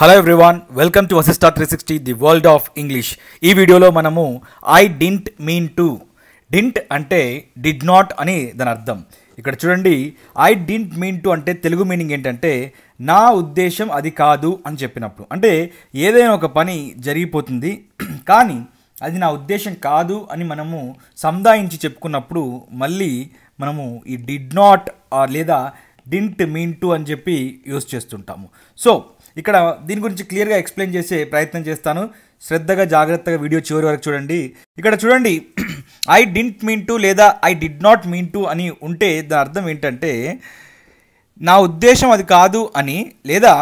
Hello everyone welcome to అసిస్టా three sixty the world of English ఈ వీడియోలో మనము I didn't mean to didn't అంటే డిడ్ నాట్ అని దాని అర్థం ఇక్కడ చూడండి ఐ డింట్ మీన్ టు అంటే తెలుగు మీనింగ్ ఏంటంటే నా ఉద్దేశం అది కాదు అని చెప్పినప్పుడు అంటే ఏదైనా ఒక పని జరిగిపోతుంది కానీ అది నా ఉద్దేశం కాదు అని మనము సముదాయించి చెప్పుకున్నప్పుడు మళ్ళీ మనము ఈ డిడ్ నాట్ లేదా డింట్ మీన్ టు అని చెప్పి యూస్ చేస్తుంటాము సో ఇక్కడ దీని గురించి క్లియర్గా ఎక్స్ప్లెయిన్ చేసే ప్రయత్నం చేస్తాను శ్రద్ధగా జాగ్రత్తగా వీడియో చివరి వరకు చూడండి ఇక్కడ చూడండి ఐ డింట్ మీన్ టు లేదా I did not mean to అని ఉంటే దాని అర్థం ఏంటంటే నా ఉద్దేశం అది కాదు అని లేదా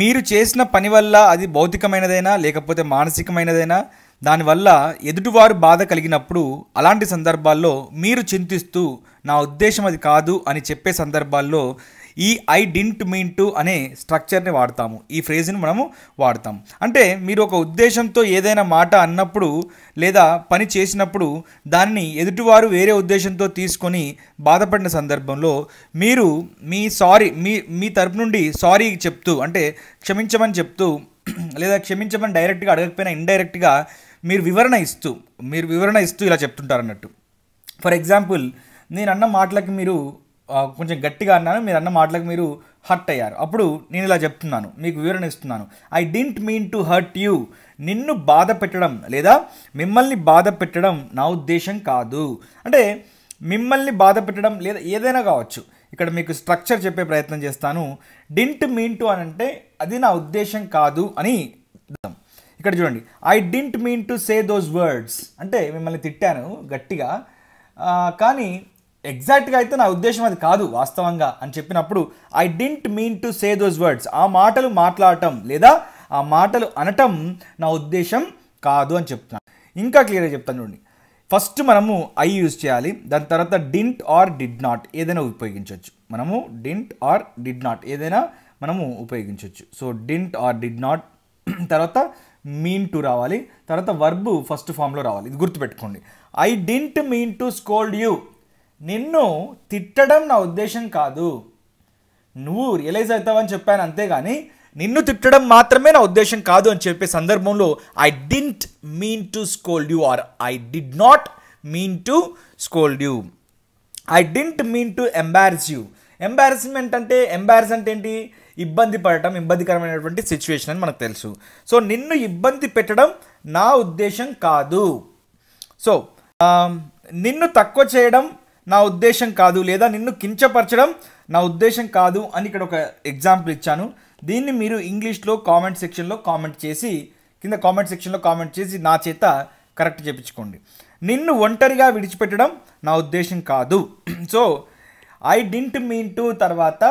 మీరు చేసిన పని వల్ల అది భౌతికమైనదైనా లేకపోతే మానసికమైనదైనా దానివల్ల ఎదుటివారు బాధ కలిగినప్పుడు అలాంటి సందర్భాల్లో మీరు చింతిస్తూ నా ఉద్దేశం అది కాదు అని చెప్పే సందర్భాల్లో ఈ ఐ డింట్ మీన్ టు అనే స్ట్రక్చర్ని వాడతాము ఈ ఫ్రేజ్ని మనము వాడతాం అంటే మీరు ఒక ఉద్దేశంతో ఏదైనా మాట అన్నప్పుడు లేదా పని చేసినప్పుడు దాన్ని ఎదుటివారు వేరే ఉద్దేశంతో తీసుకొని బాధపడిన సందర్భంలో మీరు మీ సారీ మీ మీ తరపు నుండి సారీ చెప్తూ అంటే క్షమించమని చెప్తూ లేదా క్షమించమని డైరెక్ట్గా అడగకపోయినా ఇండైరెక్ట్గా మీరు వివరణ ఇస్తూ మీరు వివరణ ఇస్తూ ఇలా చెప్తుంటారు అన్నట్టు ఫర్ ఎగ్జాంపుల్ నేను అన్న మాటలకి మీరు కొంచెం గట్టిగా అన్నాను మీరు అన్న మాటలకు మీరు హర్ట్ అయ్యారు అప్పుడు నేను ఇలా చెప్తున్నాను మీకు వివరణ ఇస్తున్నాను I didn't mean to hurt you నిన్ను బాధ పెట్టడం లేదా మిమ్మల్ని బాధ పెట్టడం నా ఉద్దేశం కాదు అంటే మిమ్మల్ని బాధ పెట్టడం లేదా ఏదైనా కావచ్చు ఇక్కడ మీకు స్ట్రక్చర్ చెప్పే ప్రయత్నం చేస్తాను డింట్ మీన్ టు అని అంటే అది నా ఉద్దేశం కాదు అని ఇక్కడ చూడండి I didn't mean to say those words అంటే మిమ్మల్ని తిట్టాను గట్టిగా కానీ ఎగ్జాక్ట్గా అయితే నా ఉద్దేశం అది కాదు వాస్తవంగా అని చెప్పినప్పుడు I didn't mean to say those words ఆ మాటలు మాట్లాడటం లేదా ఆ మాటలు అనటం నా ఉద్దేశం కాదు అని చెప్తున్నాను ఇంకా క్లియర్గా చెప్తాను చూడండి ఫస్ట్ మనము ఐ యూజ్ చేయాలి దాని తర్వాత డింట్ ఆర్ డిడ్ నాట్ ఏదైనా ఉపయోగించవచ్చు మనము డింట్ ఆర్ డిడ్ నాట్ ఏదైనా మనము ఉపయోగించవచ్చు so didn't or did not తర్వాత మీన్ టు రావాలి తర్వాత వర్బు ఫస్ట్ ఫామ్లో రావాలి ఇది గుర్తుపెట్టుకోండి I didn't mean to scold you నిన్ను తిట్టడం నా ఉద్దేశం కాదు నువ్వు రియలైజ్ అవుతావని చెప్పాను అంతేగాని నిన్ను తిట్టడం మాత్రమే నా ఉద్దేశం కాదు అని చెప్పే సందర్భంలో I didn't mean to scold you or I did not mean to scold you I didn't mean to embarrass you embarrassment అంటే ఎంబారస్ అంటే ఏంటి ఇబ్బంది పడటం ఇబ్బందికరమైనటువంటి సిచ్యువేషన్ అని మనకు తెలుసు సో నిన్ను ఇబ్బంది పెట్టడం నా ఉద్దేశం కాదు సో um, నిన్ను తక్కువ చేయడం నా ఉద్దేశం కాదు లేదా నిన్ను కించపరచడం నా ఉద్దేశం కాదు అని ఇక్కడ ఒక ఎగ్జాంపుల్ ఇచ్చాను దీన్ని మీరు ఇంగ్లీష్లో కామెంట్ సెక్షన్లో కామెంట్ చేసి కింద కామెంట్ సెక్షన్లో కామెంట్ చేసి నా చేత కరెక్ట్ చేయించుకోండి నిన్ను ఒంటరిగా విడిచిపెట్టడం నా ఉద్దేశం కాదు so I didn't mean to తర్వాత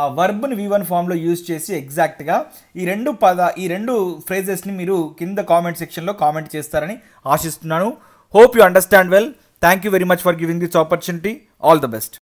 ఆ వర్బ్ని వి వన్ ఫామ్లో యూజ్ చేసి ఎగ్జాక్ట్గా ఈ రెండు పద ఈ రెండు ఫ్రేజెస్ని మీరు కింద కామెంట్ సెక్షన్లో కామెంట్ చేస్తారని ఆశిస్తున్నాను hope you understand well Thank you very much for giving this opportunity. All the best.